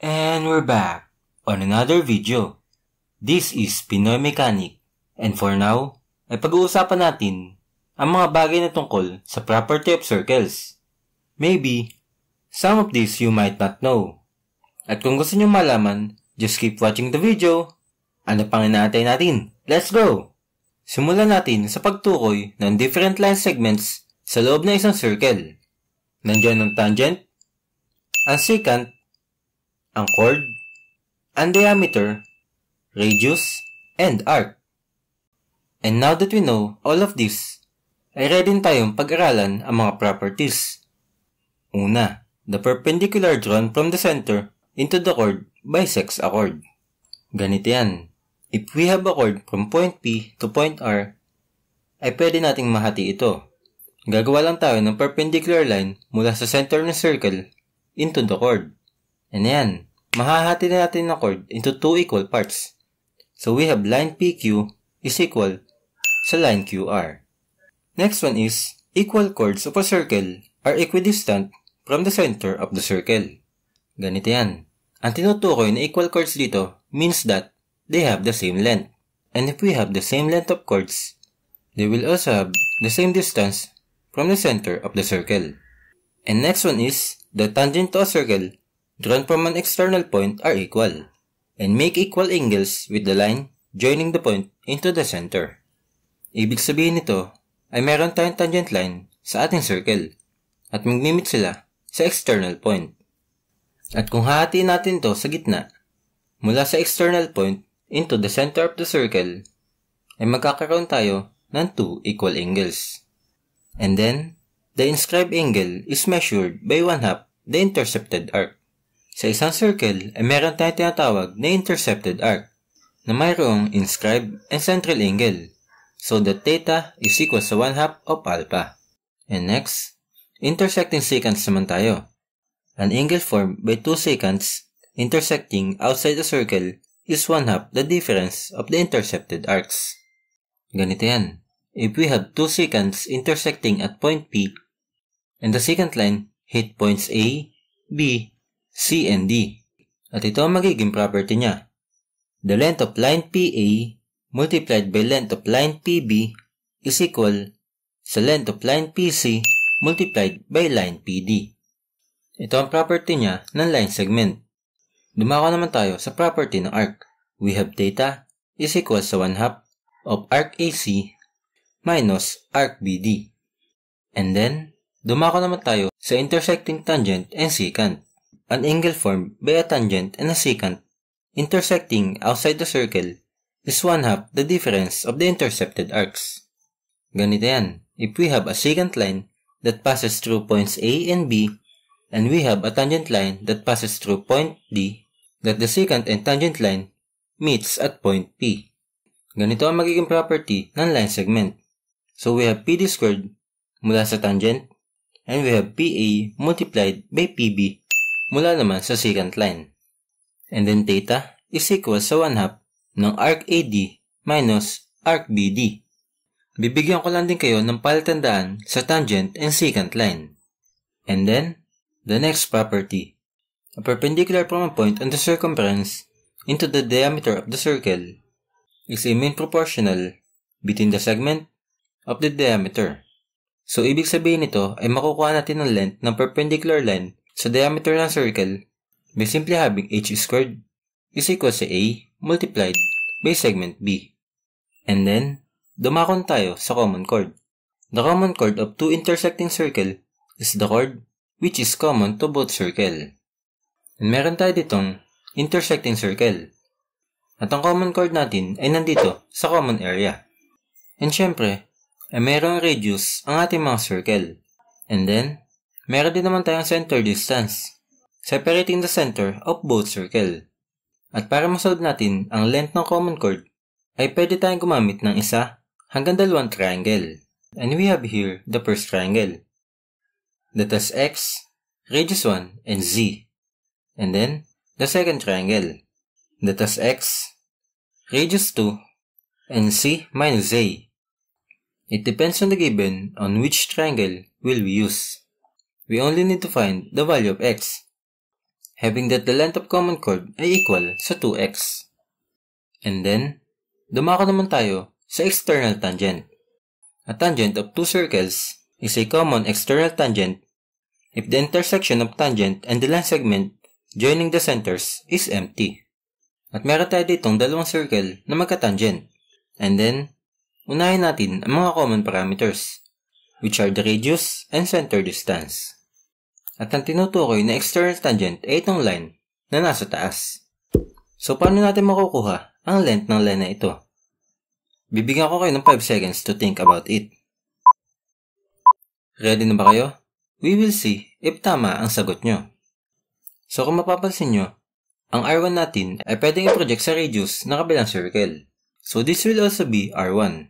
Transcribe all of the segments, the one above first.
And we're back on another video. This is Pinoy Mechanic and for now, ay pag-uusapan natin ang mga bagay na tungkol sa property of circles. Maybe, some of these you might not know. At kung gusto nyo malaman, just keep watching the video. Ano pang inaantay natin? Let's go! Simulan natin sa pagtukoy ng different line segments sa loob ng isang circle. Nandiyan ang tangent, ang secant, ang chord, ang diameter, radius, and arc. And now that we know all of this, ay ready tayong pag-aralan ang mga properties. Una, the perpendicular drawn from the center into the chord bisects a chord. Ganito yan. If we have a chord from point P to point R, ay pwede nating mahati ito. Gagawa lang tayo ng perpendicular line mula sa center ng circle into the chord. And yan, mahahati na natin ang chord into two equal parts. So we have line PQ is equal sa line QR. Next one is, equal chords of a circle are equidistant from the center of the circle. Ganito yan. Ang tinutukoy na equal chords dito means that they have the same length. And if we have the same length of chords, they will also have the same distance from the center of the circle. And next one is, the tangent to a circle drawn from an external point are equal, and make equal angles with the line joining the point into the center. Ibig sabihin nito ay meron tayong tangent line sa ating circle at magmimit sila sa external point. At kung hati natin to sa gitna, mula sa external point into the center of the circle, ay magkakaroon tayo ng two equal angles. And then, the inscribed angle is measured by one half the intercepted arc. Sa isang circle ay meron tayong tinatawag na intercepted arc na mayroong inscribed and central angle so that theta is equal sa 1 half of alpha. And next, intersecting secants naman tayo An angle formed by two secants intersecting outside a circle is one-half the difference of the intercepted arcs. Ganito yan. If we have two secants intersecting at point P, and the secant line hit points A, B, C, and D, at ito ang magiging property niya. The length of line PA multiplied by length of line PB is equal sa length of line PC multiplied by line PD. Ito ang property niya ng line segment. Dumako naman tayo sa property ng arc. We have theta is equal sa 1 half of arc AC minus arc BD. And then, dumako naman tayo sa intersecting tangent and secant. An angle formed by a tangent and a secant intersecting outside the circle is 1 half the difference of the intercepted arcs. Ganito yan. If we have a secant line that passes through points A and B and we have a tangent line that passes through point D that the secant and tangent line meets at point P. Ganito ang magiging property ng line segment. So we have PD squared mula sa tangent and we have PA multiplied by PB mula naman sa secant line. And then theta is equal sa 1 half ng arc AD minus arc BD. Bibigyan ko lang din kayo ng palatandaan sa tangent and secant line. And then, The next property. A perpendicular from a point on the circumference into the diameter of the circle is a mean proportional between the segment of the diameter. So, ibig sabihin nito ay makukuha natin ang length ng perpendicular line sa diameter ng circle by simply having h squared is equal to a multiplied by segment b. And then, dumakon tayo sa common chord. The common chord of two intersecting circle is the chord which is common to both circle. And meron tayo ditong intersecting circle. At ang common chord natin ay nandito sa common area. And syempre, ay merong radius ang ating mga circle. And then, meron din naman tayong center distance, separating the center of both circle. At para masolve natin ang length ng common chord, ay pwede tayong gumamit ng isa hanggang dalawang triangle. And we have here the first triangle. That has x, radius 1, and z. And then, the second triangle. That has x, radius 2, and c minus z. It depends on the given on which triangle will we use. We only need to find the value of x, having that the length of common chord ay equal sa 2x. And then, dumako naman tayo sa external tangent, a tangent of two circles is a common external tangent if the intersection of tangent and the line segment joining the centers is empty. At meron tayo ditong dalawang circle na magka-tangent. And then, unahin natin ang mga common parameters, which are the radius and center distance. At ang tinutukoy na external tangent ay itong line na nasa taas. So, paano natin makukuha ang length ng line na ito? Bibigyan ko kayo ng 5 seconds to think about it. Ready na ba kayo? We will see if tama ang sagot nyo. So kung mapapansin nyo, ang R1 natin ay pwedeng i-project sa radius na kabilang circle. So this will also be R1.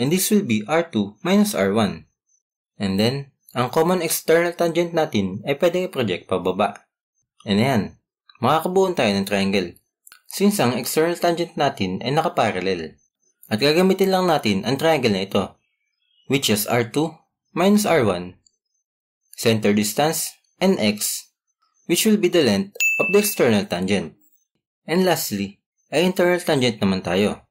And this will be R2 minus R1. And then, ang common external tangent natin ay pwedeng i-project pababa. And ayan, makakabuon tayo ng triangle. Since ang external tangent natin ay nakaparallel. At gagamitin lang natin ang triangle na ito, which is R2 minus r1, center distance, and x, which will be the length of the external tangent. And lastly, ay internal tangent naman tayo.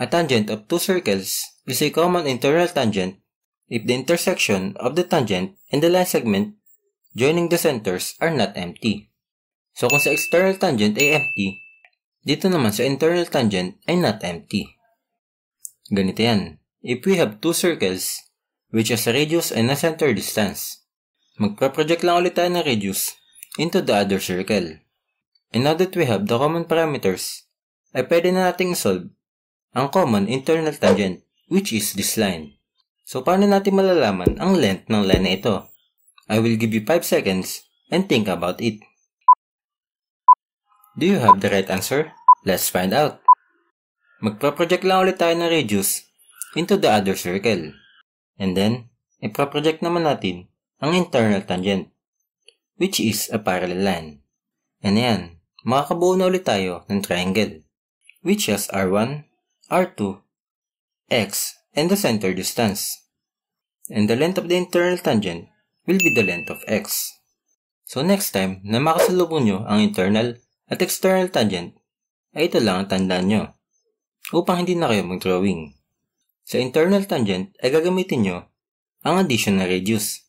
A tangent of two circles is a common internal tangent if the intersection of the tangent and the line segment joining the centers are not empty. So kung sa external tangent ay empty, dito naman sa internal tangent ay not empty. Ganito yan. If we have two circles which is radius and a center distance. Magpa-project lang ulit tayo ng radius into the other circle. And now that we have the common parameters, ay pwede na nating solve ang common internal tangent, which is this line. So paano natin malalaman ang length ng line na ito? I will give you 5 seconds and think about it. Do you have the right answer? Let's find out. Magpa-project lang ulit tayo ng radius into the other circle. And then, ipaproject naman natin ang internal tangent, which is a parallel line. And yan, makakabuo na ulit tayo ng triangle, which has R1, R2, X, and the center distance. And the length of the internal tangent will be the length of X. So next time na makasalubong nyo ang internal at external tangent, ay ito lang ang tandaan nyo, upang hindi na kayo mag-drawing. Sa internal tangent ay gagamitin nyo ang addition na radius.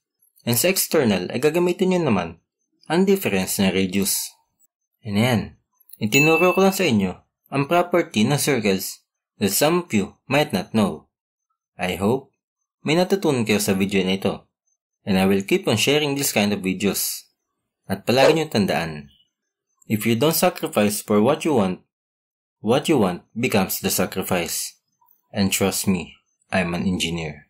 And sa external ay gagamitin nyo naman ang difference na radius. And yan, itinuro ko lang sa inyo ang property ng circles that some of you might not know. I hope may natutunan kayo sa video na ito. And I will keep on sharing this kind of videos. At palagi nyo tandaan, if you don't sacrifice for what you want, what you want becomes the sacrifice. And trust me, I'm an engineer.